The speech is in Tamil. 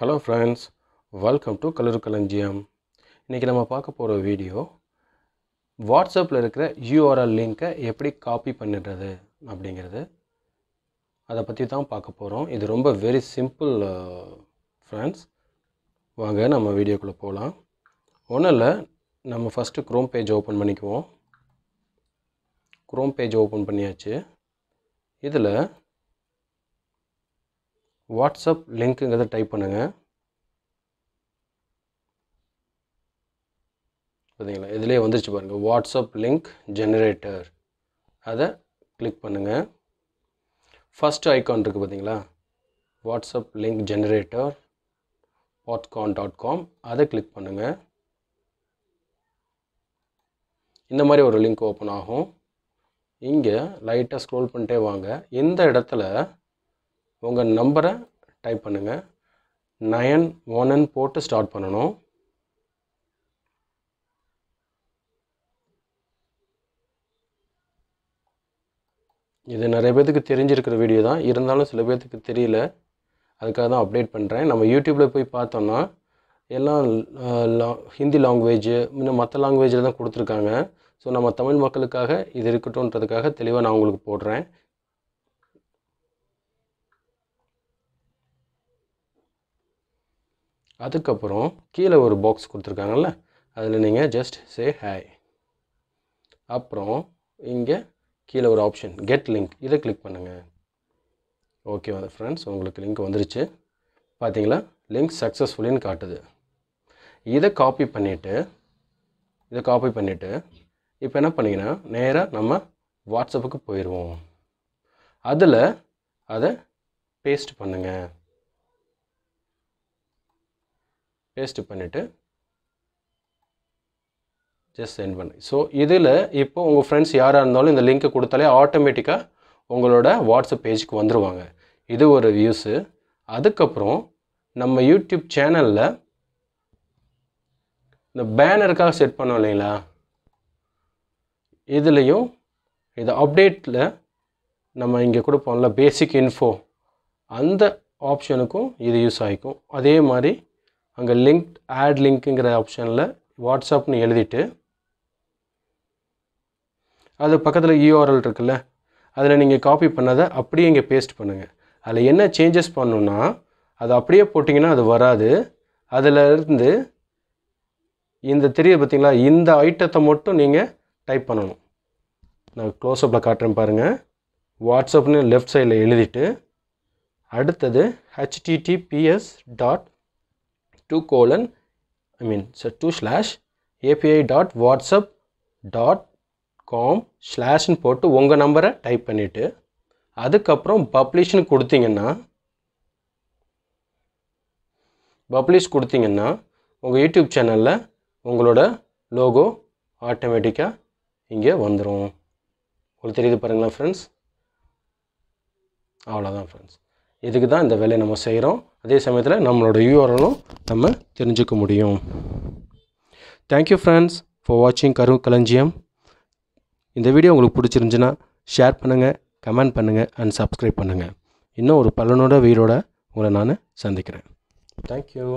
ஹலோ ஃப்ரெண்ட்ஸ் வெல்கம் டு கலருக்களஞ்சியம் இன்றைக்கி நம்ம பார்க்க போகிற வீடியோ வாட்ஸ்அப்பில் இருக்கிற யூஆர்எல் லிங்க்கை எப்படி காப்பி பண்ணிடுறது அப்படிங்கிறது அதை பற்றி தான் பார்க்க போகிறோம் இது ரொம்ப வெரி சிம்பிள் ஃப்ரெண்ட்ஸ் வாங்க நம்ம வீடியோக்குள்ளே போகலாம் ஒன்றும் இல்லை நம்ம ஃபஸ்ட்டு குரோம் பேஜ் ஓப்பன் பண்ணிக்குவோம் க்ரோம் பேஜ் ஓப்பன் பண்ணியாச்சு இதில் வாட்ஸ்அப் லிங்க்குங்கிறத டைப் பண்ணுங்கள் பார்த்தீங்களா இதிலே வந்துருச்சு பாருங்கள் வாட்ஸ்அப் லிங்க் ஜெனரேட்டர் அதை கிளிக் பண்ணுங்கள் ஃபஸ்ட்டு ஐக்கான் இருக்குது பார்த்தீங்களா வாட்ஸ்அப் லிங்க் ஜெனரேட்டர் பாட்கான் டாட் காம் அதை கிளிக் பண்ணுங்கள் இந்த மாதிரி ஒரு லிங்க் ஓப்பன் ஆகும் இங்கே லைட்டாக ஸ்க்ரோல் பண்ணிட்டே வாங்க இந்த இடத்துல உங்கள் நம்பரை டைப் பண்ணுங்கள் நயன் ஒன் போட்டு ஸ்டார்ட் பண்ணணும் இது நிறைய பேர்த்துக்கு தெரிஞ்சிருக்கிற வீடியோ தான் இருந்தாலும் சில பேர்த்துக்கு தெரியல அதுக்காக தான் அப்டேட் பண்ணுறேன் நம்ம யூடியூப்பில் போய் பார்த்தோம்னா எல்லாம் ஹிந்தி லாங்குவேஜ் இன்னும் மற்ற லாங்குவேஜில் தான் கொடுத்துருக்காங்க ஸோ நம்ம தமிழ் மக்களுக்காக இது இருக்கட்டும்ன்றதுக்காக தெளிவாக நான் உங்களுக்கு போடுறேன் அதுக்கப்புறம் கீழே ஒரு பாக்ஸ் கொடுத்துருக்காங்கல்ல அதில் நீங்கள் ஜஸ்ட் சே ஹாய் அப்புறம் இங்கே கீழே ஒரு ஆப்ஷன் கெட் லிங்க் இதை கிளிக் பண்ணுங்கள் ஓகே ஃப்ரெண்ட்ஸ் உங்களுக்கு லிங்க் வந்துருச்சு பார்த்தீங்களா லிங்க் சக்ஸஸ்ஃபுல்லின்னு காட்டுது இதை காப்பி பண்ணிவிட்டு இதை காப்பி பண்ணிவிட்டு இப்போ என்ன பண்ணிங்கன்னா நேராக நம்ம வாட்ஸ்அப்புக்கு போயிடுவோம் அதில் அதை பேஸ்ட் பண்ணுங்கள் பேஸ்ட்டு பண்ணிவிட்டு ஜஸ்ட் சென்ட் பண்ணு ஸோ இதில் இப்போ உங்கள் ஃப்ரெண்ட்ஸ் யாராக இருந்தாலும் இந்த லிங்க்கை கொடுத்தாலே ஆட்டோமேட்டிக்காக உங்களோட வாட்ஸ்அப் பேஜுக்கு வந்துடுவாங்க இது ஒரு வியூஸு அதுக்கப்புறம் நம்ம யூடியூப் சேனலில் இந்த பேனருக்காக செட் பண்ணோம் இல்லைங்களா இதுலேயும் இது அப்டேட்டில் நம்ம இங்கே கொடுப்போம்ல பேசிக் இன்ஃபோ அந்த ஆப்ஷனுக்கும் இது யூஸ் ஆகிக்கும் அதே மாதிரி அங்கே லிங்க் ஆட் லிங்க்குங்கிற ஆப்ஷனில் வாட்ஸ்அப்னு எழுதிட்டு அது பக்கத்தில் யூஆர்எல் இருக்குல்ல அதில் நீங்கள் காப்பி பண்ணதை அப்படியே இங்கே பேஸ்ட் பண்ணுங்கள் அதில் என்ன சேஞ்சஸ் பண்ணணுன்னா அது அப்படியே போட்டிங்கன்னா அது வராது அதில் இருந்து இந்த தெரிய பார்த்தீங்களா இந்த ஐட்டத்தை மட்டும் நீங்கள் டைப் பண்ணணும் நான் க்ளோஸ்அப்பில் காட்டுறேன் பாருங்கள் வாட்ஸ்அப்னு லெஃப்ட் சைடில் எழுதிட்டு அடுத்தது HTTPS dot two colon I mean sir two slash API dot WhatsApp dot com ஸ்லாஷ்னு போட்டு உங்கள் நம்பரை டைப் பண்ணிவிட்டு அதுக்கப்புறம் பப்ளிஷ்னு கொடுத்தீங்கன்னா பப்ளிஷ் கொடுத்தீங்கன்னா உங்கள் யூடியூப் சேனலில் உங்களோட லோகோ ஆட்டோமேட்டிக்காக இங்கே வந்துடும் உங்களுக்கு தெரியுது பாருங்களா ஃப்ரெண்ட்ஸ் அவ்வளோதான் ஃப்ரெண்ட்ஸ் இதுக்கு தான் இந்த வேலையை நம்ம செய்கிறோம் அதே சமயத்தில் நம்மளோட யூஆர்எலும் நம்ம தெரிஞ்சுக்க முடியும் தேங்க்யூ ஃப்ரெண்ட்ஸ் ஃபார் வாட்சிங் கரு களஞ்சியம் இந்த வீடியோ உங்களுக்கு பிடிச்சிருந்துச்சுன்னா ஷேர் பண்ணுங்கள் கமெண்ட் பண்ணுங்கள் அண்ட் சப்ஸ்கிரைப் பண்ணுங்கள் இன்னும் ஒரு பலனோட வீரோட உங்களை நான் சந்திக்கிறேன் தேங்க்யூ